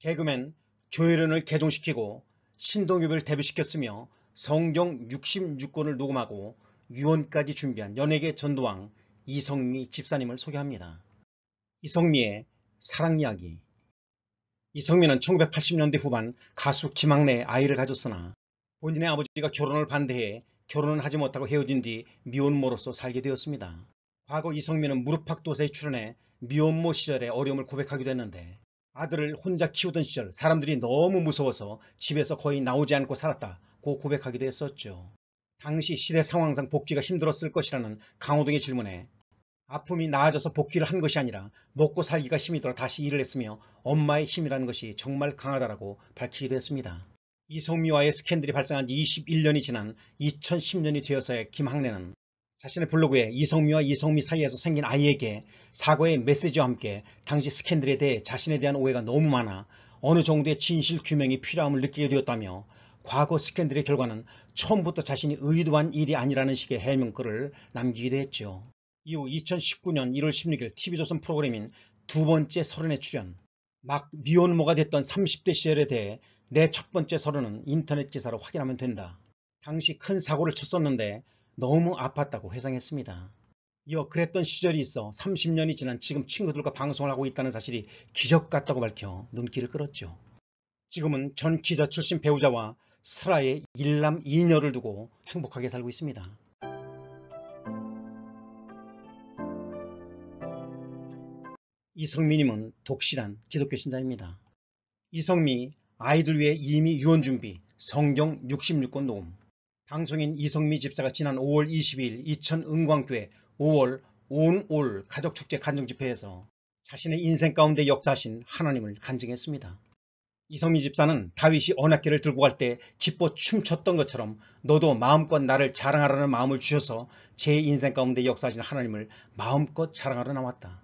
개그맨 조혜련을 개종시키고 신동엽을 데뷔시켰으며 성경 66권을 녹음하고 유언까지 준비한 연예계 전도왕 이성미 집사님을 소개합니다. 이성미의 사랑이야기 이성미는 1980년대 후반 가수 김학래의 아이를 가졌으나 본인의 아버지가 결혼을 반대해 결혼을 하지 못하고 헤어진 뒤 미혼모로서 살게 되었습니다. 과거 이성미는 무릎팍도사에 출연해 미혼모 시절의 어려움을 고백하기도 했는데 아들을 혼자 키우던 시절 사람들이 너무 무서워서 집에서 거의 나오지 않고 살았다고 고백하기도 했었죠. 당시 시대 상황상 복귀가 힘들었을 것이라는 강호동의 질문에 아픔이 나아져서 복귀를 한 것이 아니라 먹고 살기가 힘이 들어 다시 일을 했으며 엄마의 힘이라는 것이 정말 강하다라고 밝히기도 했습니다. 이성미와의 스캔들이 발생한 지 21년이 지난 2010년이 되어서의 김학래는 자신의 블로그에 이성미와 이성미 사이에서 생긴 아이에게 사과의 메시지와 함께 당시 스캔들에 대해 자신에 대한 오해가 너무 많아 어느 정도의 진실 규명이 필요함을 느끼게 되었다며 과거 스캔들의 결과는 처음부터 자신이 의도한 일이 아니라는 식의 해명글을 남기기도 했죠. 이후 2019년 1월 16일 TV조선 프로그램인 두 번째 서른에 출연 막 미혼모가 됐던 30대 시절에 대해 내 첫 번째 서른은 인터넷 기사로 확인하면 된다. 당시 큰 사고를 쳤었는데 너무 아팠다고 회상했습니다. 이어 그랬던 시절이 있어 30년이 지난 지금 친구들과 방송을 하고 있다는 사실이 기적 같다고 밝혀 눈길을 끌었죠. 지금은 전 기자 출신 배우자와 슬라의 일남 2녀를 두고 행복하게 살고 있습니다. 이성미님은 독실한 기독교 신자입니다. 이성미 아이들 위해 이미 유언 준비 성경 66권 녹음 방송인 이성미 집사가 지난 5월 22일 이천 은광교회 5월 온 올 가족축제 간증집회에서 자신의 인생 가운데 역사하신 하나님을 간증했습니다. 이성미 집사는 다윗이 언약계를 들고 갈 때 기뻐 춤췄던 것처럼 너도 마음껏 나를 자랑하라는 마음을 주셔서 제 인생 가운데 역사하신 하나님을 마음껏 자랑하러 나왔다.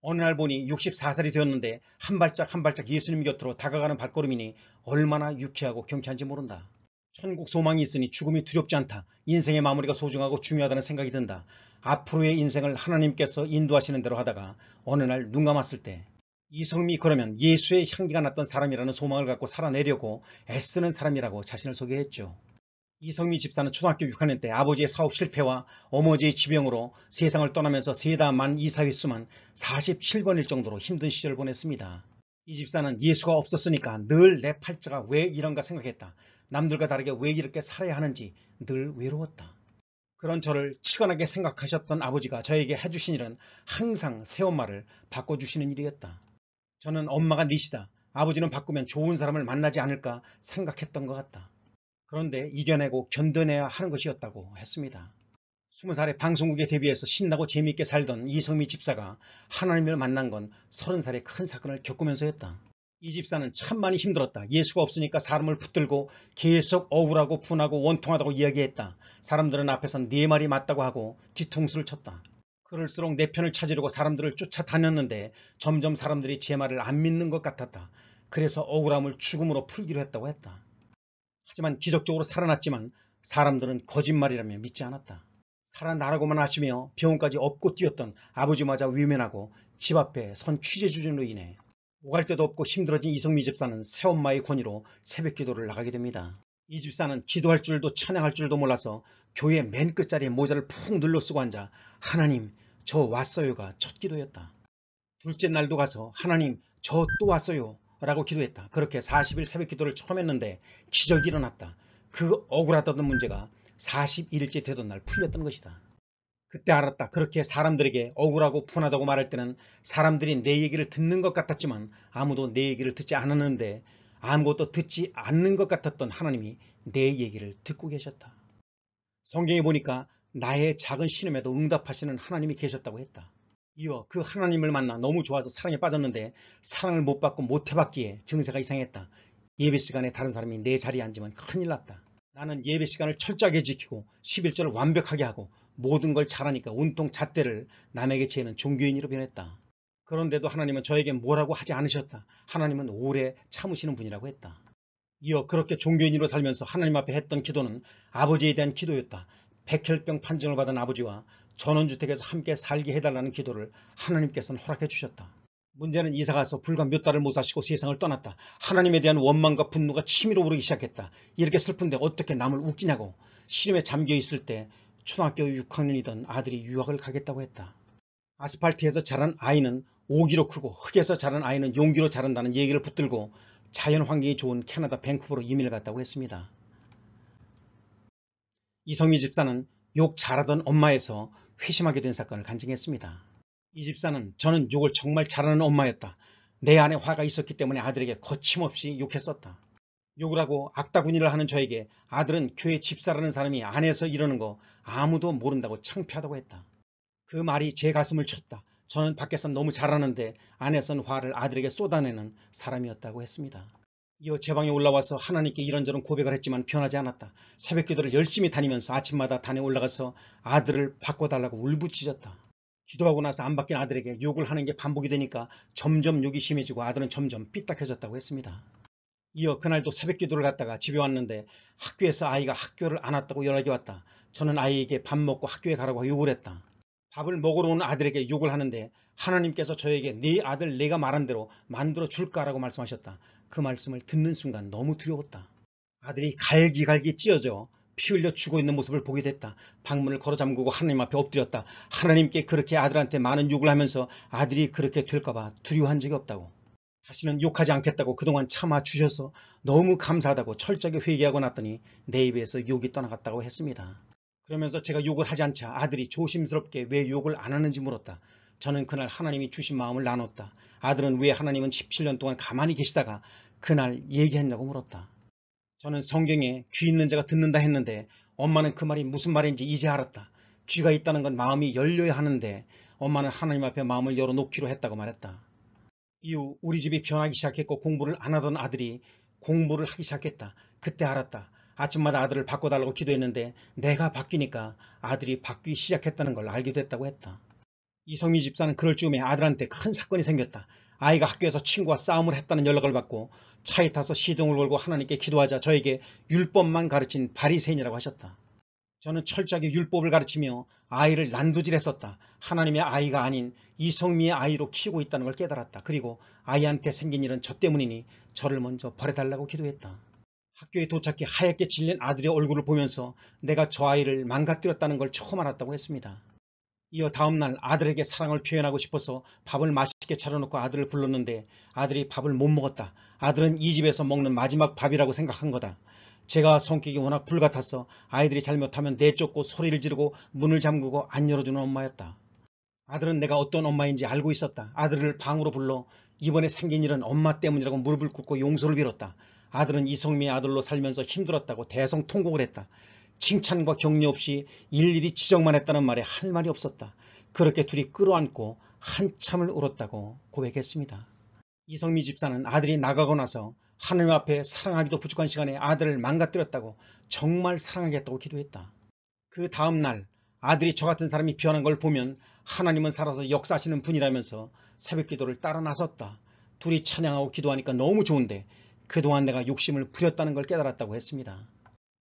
어느 날 보니 64살이 되었는데 한 발짝 한 발짝 예수님 곁으로 다가가는 발걸음이니 얼마나 유쾌하고 경쾌한지 모른다. 천국 소망이 있으니 죽음이 두렵지 않다. 인생의 마무리가 소중하고 중요하다는 생각이 든다. 앞으로의 인생을 하나님께서 인도하시는 대로 하다가 어느 날 눈 감았을 때 이성미 그러면 예수의 향기가 났던 사람이라는 소망을 갖고 살아내려고 애쓰는 사람이라고 자신을 소개했죠. 이성미 집사는 초등학교 6학년 때 아버지의 사업 실패와 어머니의 지병으로 세상을 떠나면서 세다 만 이사 횟수만 47번일 정도로 힘든 시절을 보냈습니다. 이 집사는 예수가 없었으니까 늘 내 팔자가 왜 이런가 생각했다. 남들과 다르게 왜 이렇게 살아야 하는지 늘 외로웠다. 그런 저를 치근하게 생각하셨던 아버지가 저에게 해주신 일은 항상 새엄마를 바꿔주시는 일이었다. 저는 엄마가 니시다. 아버지는 바꾸면 좋은 사람을 만나지 않을까 생각했던 것 같다. 그런데 이겨내고 견뎌내야 하는 것이었다고 했습니다. 20살에 방송국에 데뷔해서 신나고 재미있게 살던 이성미 집사가 하나님을 만난 건 30살의 큰 사건을 겪으면서였다. 이 집사는 참 많이 힘들었다. 예수가 없으니까 사람을 붙들고 계속 억울하고 분하고 원통하다고 이야기했다. 사람들은 앞에선 네 말이 맞다고 하고 뒤통수를 쳤다. 그럴수록 내 편을 찾으려고 사람들을 쫓아다녔는데 점점 사람들이 제 말을 안 믿는 것 같았다. 그래서 억울함을 죽음으로 풀기로 했다고 했다. 하지만 기적적으로 살아났지만 사람들은 거짓말이라며 믿지 않았다. 살아나라고만 하시며 병원까지 업고 뛰었던 아버지마저 위면하고 집 앞에 선 취재주진로 인해 오갈 데도 없고 힘들어진 이성미 집사는 새엄마의 권위로 새벽 기도를 나가게 됩니다. 이 집사는 기도할 줄도 찬양할 줄도 몰라서 교회 맨 끝자리에 모자를 푹 눌러 쓰고 앉아 하나님 저 왔어요가 첫 기도였다. 둘째 날도 가서 하나님 저 또 왔어요 라고 기도했다. 그렇게 40일 새벽 기도를 처음 했는데 기적이 일어났다. 그 억울하다던 문제가 41일째 되던 날 풀렸던 것이다. 그때 알았다. 그렇게 사람들에게 억울하고 분하다고 말할 때는 사람들이 내 얘기를 듣는 것 같았지만 아무도 내 얘기를 듣지 않았는데 아무것도 듣지 않는 것 같았던 하나님이 내 얘기를 듣고 계셨다. 성경에 보니까 나의 작은 신음에도 응답하시는 하나님이 계셨다고 했다. 이어 그 하나님을 만나 너무 좋아서 사랑에 빠졌는데 사랑을 못 받고 못 해봤기에 증세가 이상했다. 예배 시간에 다른 사람이 내 자리에 앉으면 큰일 났다. 나는 예배 시간을 철저하게 지키고 11절을 완벽하게 하고 모든 걸 잘하니까 온통 잣대를 남에게 채는 종교인으로 변했다. 그런데도 하나님은 저에게 뭐라고 하지 않으셨다. 하나님은 오래 참으시는 분이라고 했다. 이어 그렇게 종교인으로 살면서 하나님 앞에 했던 기도는 아버지에 대한 기도였다. 백혈병 판정을 받은 아버지와 전원주택에서 함께 살게 해달라는 기도를 하나님께서는 허락해 주셨다. 문제는 이사가서 불과 몇 달을 못 사시고 세상을 떠났다. 하나님에 대한 원망과 분노가 치밀어 오르기 시작했다. 이렇게 슬픈데 어떻게 남을 웃기냐고. 시름에 잠겨 있을 때 초등학교 6학년이던 아들이 유학을 가겠다고 했다. 아스팔트에서 자란 아이는 오기로 크고 흙에서 자란 아이는 용기로 자란다는 얘기를 붙들고 자연 환경이 좋은 캐나다 밴쿠버로 이민을 갔다고 했습니다. 이성희 집사는 욕 잘하던 엄마에서 회심하게 된 사건을 간증했습니다. 이 집사는 저는 욕을 정말 잘하는 엄마였다. 내 안에 화가 있었기 때문에 아들에게 거침없이 욕했었다. 욕을 하고 악다구니를 하는 저에게 아들은 교회 집사라는 사람이 안에서 이러는 거 아무도 모른다고 창피하다고 했다. 그 말이 제 가슴을 쳤다. 저는 밖에선 너무 잘하는데 안에선 화를 아들에게 쏟아내는 사람이었다고 했습니다. 이어 제 방에 올라와서 하나님께 이런저런 고백을 했지만 변하지 않았다. 새벽 기도를 열심히 다니면서 아침마다 단에 올라가서 아들을 바꿔달라고 울부짖었다. 기도하고 나서 안 바뀐 아들에게 욕을 하는 게 반복이 되니까 점점 욕이 심해지고 아들은 점점 삐딱해졌다고 했습니다. 이어 그날도 새벽 기도를 갔다가 집에 왔는데 학교에서 아이가 학교를 안 왔다고 연락이 왔다. 저는 아이에게 밥 먹고 학교에 가라고 욕을 했다. 밥을 먹으러 온 아들에게 욕을 하는데 하나님께서 저에게 네 아들 내가 말한 대로 만들어 줄까라고 말씀하셨다. 그 말씀을 듣는 순간 너무 두려웠다. 아들이 갈기갈기 찢어져 피 흘려 죽어 있는 모습을 보게 됐다. 방문을 걸어 잠그고 하나님 앞에 엎드렸다. 하나님께 그렇게 아들한테 많은 욕을 하면서 아들이 그렇게 될까봐 두려워한 적이 없다고. 다시는 욕하지 않겠다고 그동안 참아주셔서 너무 감사하다고 철저하게 회개하고 났더니 내 입에서 욕이 떠나갔다고 했습니다. 그러면서 제가 욕을 하지 않자 아들이 조심스럽게 왜 욕을 안 하는지 물었다. 저는 그날 하나님이 주신 마음을 나눴다. 아들은 왜 하나님은 17년 동안 가만히 계시다가 그날 얘기했냐고 물었다. 저는 성경에 귀 있는 자가 듣는다 했는데 엄마는 그 말이 무슨 말인지 이제 알았다. 귀가 있다는 건 마음이 열려야 하는데 엄마는 하나님 앞에 마음을 열어놓기로 했다고 말했다. 이후 우리 집이 변하기 시작했고 공부를 안 하던 아들이 공부를 하기 시작했다. 그때 알았다. 아침마다 아들을 바꿔달라고 기도했는데 내가 바뀌니까 아들이 바뀌기 시작했다는 걸 알게 됐다고 했다. 이성희 집사는 그럴 즈음에 아들한테 큰 사건이 생겼다. 아이가 학교에서 친구와 싸움을 했다는 연락을 받고 차에 타서 시동을 걸고 하나님께 기도하자 저에게 율법만 가르친 바리새인이라고 하셨다. 저는 철저하게 율법을 가르치며 아이를 난두질했었다. 하나님의 아이가 아닌 이성미의 아이로 키우고 있다는 걸 깨달았다. 그리고 아이한테 생긴 일은 저 때문이니 저를 먼저 버려달라고 기도했다. 학교에 도착해 하얗게 질린 아들의 얼굴을 보면서 내가 저 아이를 망가뜨렸다는 걸 처음 알았다고 했습니다. 이어 다음날 아들에게 사랑을 표현하고 싶어서 밥을 맛있게 차려놓고 아들을 불렀는데 아들이 밥을 못 먹었다. 아들은 이 집에서 먹는 마지막 밥이라고 생각한 거다. 제가 성격이 워낙 불같아서 아이들이 잘못하면 내쫓고 소리를 지르고 문을 잠그고 안 열어주는 엄마였다. 아들은 내가 어떤 엄마인지 알고 있었다. 아들을 방으로 불러 이번에 생긴 일은 엄마 때문이라고 무릎을 꿇고 용서를 빌었다. 아들은 이성미의 아들로 살면서 힘들었다고 대성통곡을 했다. 칭찬과 격려 없이 일일이 지적만 했다는 말에 할 말이 없었다. 그렇게 둘이 끌어안고 한참을 울었다고 고백했습니다. 이성미 집사는 아들이 나가고 나서 하나님 앞에 사랑하기도 부족한 시간에 아들을 망가뜨렸다고 정말 사랑하겠다고 기도했다. 그 다음날 아들이 저 같은 사람이 변한 걸 보면 하나님은 살아서 역사하시는 분이라면서 새벽기도를 따라 나섰다. 둘이 찬양하고 기도하니까 너무 좋은데 그동안 내가 욕심을 부렸다는 걸 깨달았다고 했습니다.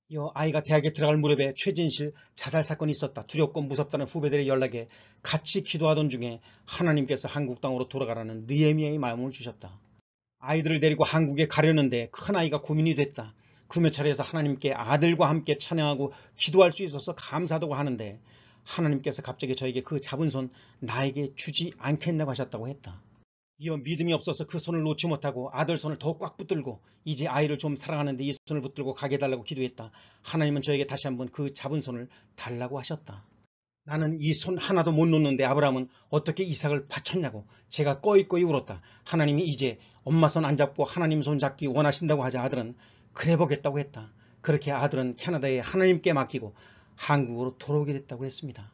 이 아이가 대학에 들어갈 무렵에 최진실 자살 사건이 있었다. 두렵고 무섭다는 후배들의 연락에 같이 기도하던 중에 하나님께서 한국 땅으로 돌아가라는 느에미아의 마음을 주셨다. 아이들을 데리고 한국에 가려는데 큰아이가 고민이 됐다. 금요철에서 그 하나님께 아들과 함께 찬양하고 기도할 수 있어서 감사하다고 하는데 하나님께서 갑자기 저에게 그 잡은 손 나에게 주지 않겠냐고 하셨다고 했다. 이어 믿음이 없어서 그 손을 놓지 못하고 아들 손을 더 꽉 붙들고 이제 아이를 좀 사랑하는데 이 손을 붙들고 가게 해 달라고 기도했다. 하나님은 저에게 다시 한번 그 잡은 손을 달라고 하셨다. 나는 이 손 하나도 못 놓는데 아브라함은 어떻게 이삭을 바쳤냐고 제가 꺼이꺼이 울었다. 하나님이 이제 엄마 손 안 잡고 하나님 손 잡기 원하신다고 하자 아들은 그래 보겠다고 했다. 그렇게 아들은 캐나다에 하나님께 맡기고 한국으로 돌아오게 됐다고 했습니다.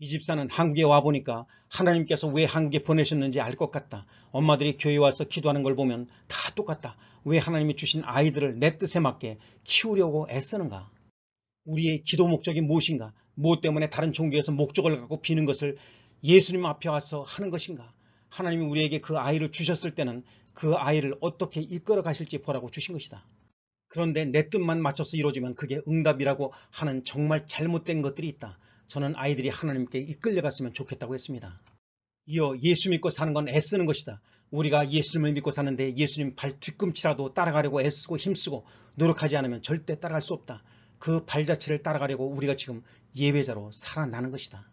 이 집사는 한국에 와보니까 하나님께서 왜 한국에 보내셨는지 알 것 같다. 엄마들이 교회 와서 기도하는 걸 보면 다 똑같다. 왜 하나님이 주신 아이들을 내 뜻에 맞게 키우려고 애쓰는가. 우리의 기도 목적이 무엇인가? 무엇 때문에 다른 종교에서 목적을 갖고 비는 것을 예수님 앞에 와서 하는 것인가? 하나님이 우리에게 그 아이를 주셨을 때는 그 아이를 어떻게 이끌어 가실지 보라고 주신 것이다. 그런데 내 뜻만 맞춰서 이루어지면 그게 응답이라고 하는 정말 잘못된 것들이 있다. 저는 아이들이 하나님께 이끌려갔으면 좋겠다고 했습니다. 이어 예수 믿고 사는 건 애쓰는 것이다. 우리가 예수님을 믿고 사는데 예수님 발 뒤꿈치라도 따라가려고 애쓰고 힘쓰고 노력하지 않으면 절대 따라갈 수 없다. 그 발자취를 따라가려고 우리가 지금 예배자로 살아나는 것이다.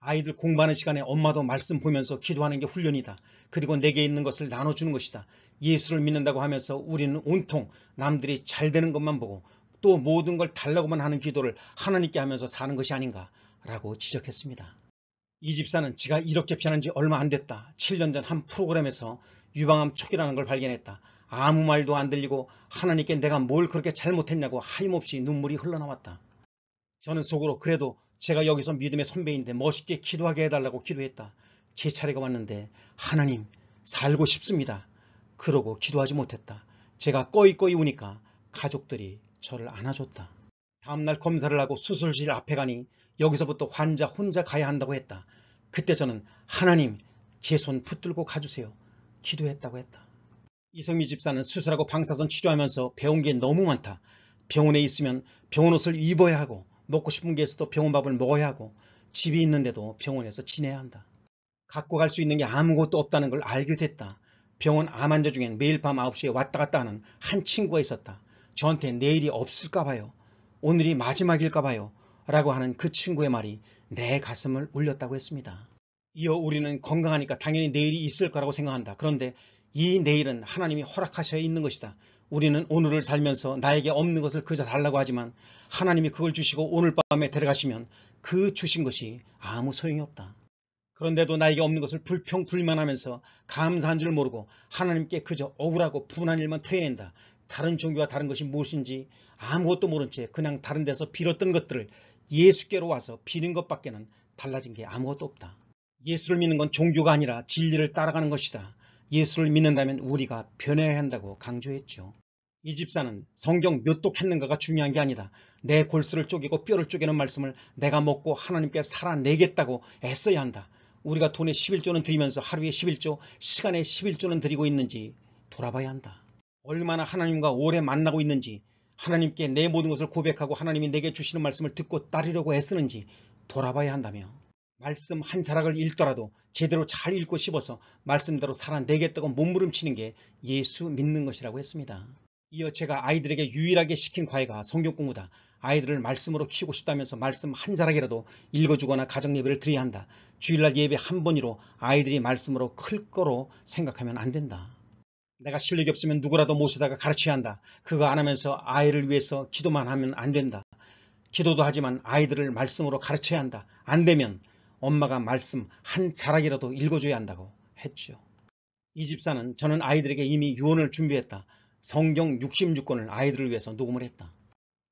아이들 공부하는 시간에 엄마도 말씀 보면서 기도하는 게 훈련이다. 그리고 내게 있는 것을 나눠주는 것이다. 예수를 믿는다고 하면서 우리는 온통 남들이 잘 되는 것만 보고 또 모든 걸 달라고만 하는 기도를 하나님께 하면서 사는 것이 아닌가라고 지적했습니다. 이 집사는 지가 이렇게 변한 지 얼마 안 됐다. 7년 전 한 프로그램에서 유방암 초기라는 걸 발견했다. 아무 말도 안 들리고 하나님께 내가 뭘 그렇게 잘못했냐고 하임없이 눈물이 흘러나왔다. 저는 속으로 그래도 제가 여기서 믿음의 선배인데 멋있게 기도하게 해달라고 기도했다. 제 차례가 왔는데 하나님 살고 싶습니다. 그러고 기도하지 못했다. 제가 꺼이꺼이 우니까 가족들이 저를 안아줬다. 다음날 검사를 하고 수술실 앞에 가니 여기서부터 환자 혼자 가야 한다고 했다. 그때 저는 하나님 제 손 붙들고 가주세요. 기도했다고 했다. 이성미 집사는 수술하고 방사선 치료하면서 배운 게 너무 많다. 병원에 있으면 병원 옷을 입어야 하고 먹고 싶은 게 있어도 병원 밥을 먹어야 하고 집이 있는데도 병원에서 지내야 한다. 갖고 갈 수 있는 게 아무것도 없다는 걸 알게 됐다. 병원 암 환자 중엔 매일 밤 9시에 왔다 갔다 하는 한 친구가 있었다. 저한테 내일이 없을까 봐요. 오늘이 마지막일까 봐요. 라고 하는 그 친구의 말이 내 가슴을 울렸다고 했습니다. 이어 우리는 건강하니까 당연히 내일이 있을 거라고 생각한다. 그런데 이 내일은 하나님이 허락하셔야 있는 것이다. 우리는 오늘을 살면서 나에게 없는 것을 그저 달라고 하지만 하나님이 그걸 주시고 오늘 밤에 데려가시면 그 주신 것이 아무 소용이 없다. 그런데도 나에게 없는 것을 불평불만하면서 감사한 줄 모르고 하나님께 그저 억울하고 분한 일만 토해낸다. 다른 종교와 다른 것이 무엇인지 아무것도 모른 채 그냥 다른 데서 빌었던 것들을 예수께로 와서 빌은 것밖에는 달라진 게 아무것도 없다. 예수를 믿는 건 종교가 아니라 진리를 따라가는 것이다. 예수를 믿는다면 우리가 변해야 한다고 강조했죠. 이 집사는 성경 몇 독 했는가가 중요한 게 아니다. 내 골수를 쪼개고 뼈를 쪼개는 말씀을 내가 먹고 하나님께 살아내겠다고 애써야 한다. 우리가 돈의 11조는 드리면서 하루에 11조, 시간에 11조는 드리고 있는지 돌아봐야 한다. 얼마나 하나님과 오래 만나고 있는지, 하나님께 내 모든 것을 고백하고 하나님이 내게 주시는 말씀을 듣고 따르려고 애쓰는지 돌아봐야 한다며 말씀 한 자락을 읽더라도 제대로 잘 읽고 씹어서 말씀대로 살아내겠다고 몸부림치는 게 예수 믿는 것이라고 했습니다. 이어 제가 아이들에게 유일하게 시킨 과외가 성경 공부다. 아이들을 말씀으로 키우고 싶다면서 말씀 한 자락이라도 읽어주거나 가정 예배를 드려야 한다. 주일날 예배 한 번이로 아이들이 말씀으로 클 거로 생각하면 안 된다. 내가 실력이 없으면 누구라도 모시다가 가르쳐야 한다. 그거 안 하면서 아이를 위해서 기도만 하면 안 된다. 기도도 하지만 아이들을 말씀으로 가르쳐야 한다. 안 되면 엄마가 말씀 한 자락이라도 읽어줘야 한다고 했지요. 이 집사는 저는 아이들에게 이미 유언을 준비했다. 성경 66권을 아이들을 위해서 녹음을 했다.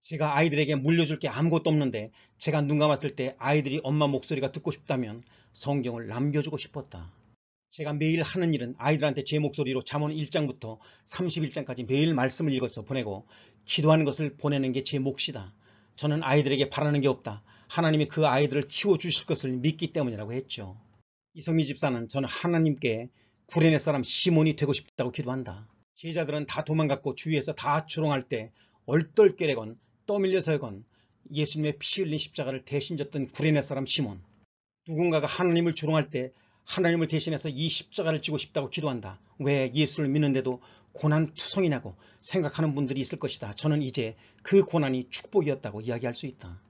제가 아이들에게 물려줄 게 아무것도 없는데 제가 눈 감았을 때 아이들이 엄마 목소리가 듣고 싶다면 성경을 남겨주고 싶었다. 제가 매일 하는 일은 아이들한테 제 목소리로 잠언 1장부터 31장까지 매일 말씀을 읽어서 보내고 기도하는 것을 보내는 게 제 몫이다. 저는 아이들에게 바라는 게 없다. 하나님이 그 아이들을 키워주실 것을 믿기 때문이라고 했죠. 이성미 집사는 저는 하나님께 구레네 사람 시몬이 되고 싶다고 기도한다. 제자들은 다 도망갔고 주위에서 다 조롱할 때 얼떨결에건 떠밀려서건 예수님의 피 흘린 십자가를 대신 졌던 구레네 사람 시몬. 누군가가 하나님을 조롱할 때 하나님을 대신해서 이 십자가를 지고 싶다고 기도한다. 왜 예수를 믿는데도 고난투성이냐고 생각하는 분들이 있을 것이다. 저는 이제 그 고난이 축복이었다고 이야기할 수 있다.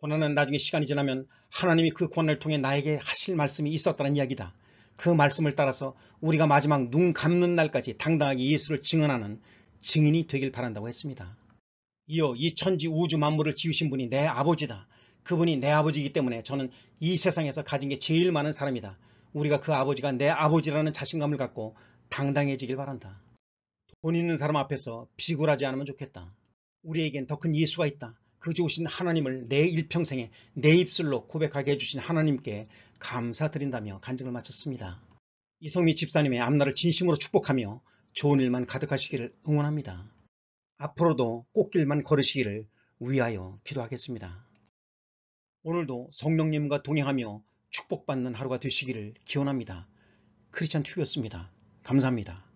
고난은 나중에 시간이 지나면 하나님이 그 고난을 통해 나에게 하실 말씀이 있었다는 이야기다. 그 말씀을 따라서 우리가 마지막 눈 감는 날까지 당당하게 예수를 증언하는 증인이 되길 바란다고 했습니다. 이어 이 천지 우주 만물을 지으신 분이 내 아버지다. 그분이 내 아버지이기 때문에 저는 이 세상에서 가진 게 제일 많은 사람이다. 우리가 그 아버지가 내 아버지라는 자신감을 갖고 당당해지길 바란다. 돈 있는 사람 앞에서 비굴하지 않으면 좋겠다. 우리에겐 더 큰 예수가 있다. 그 좋으신 하나님을 내 일평생에 내 입술로 고백하게 해주신 하나님께 감사드린다며 간증을 마쳤습니다. 이성미 집사님의 앞날을 진심으로 축복하며 좋은 일만 가득하시기를 응원합니다. 앞으로도 꽃길만 걸으시기를 위하여 기도하겠습니다. 오늘도 성령님과 동행하며 축복받는 하루가 되시기를 기원합니다. 크리스찬 튜브였습니다. 감사합니다.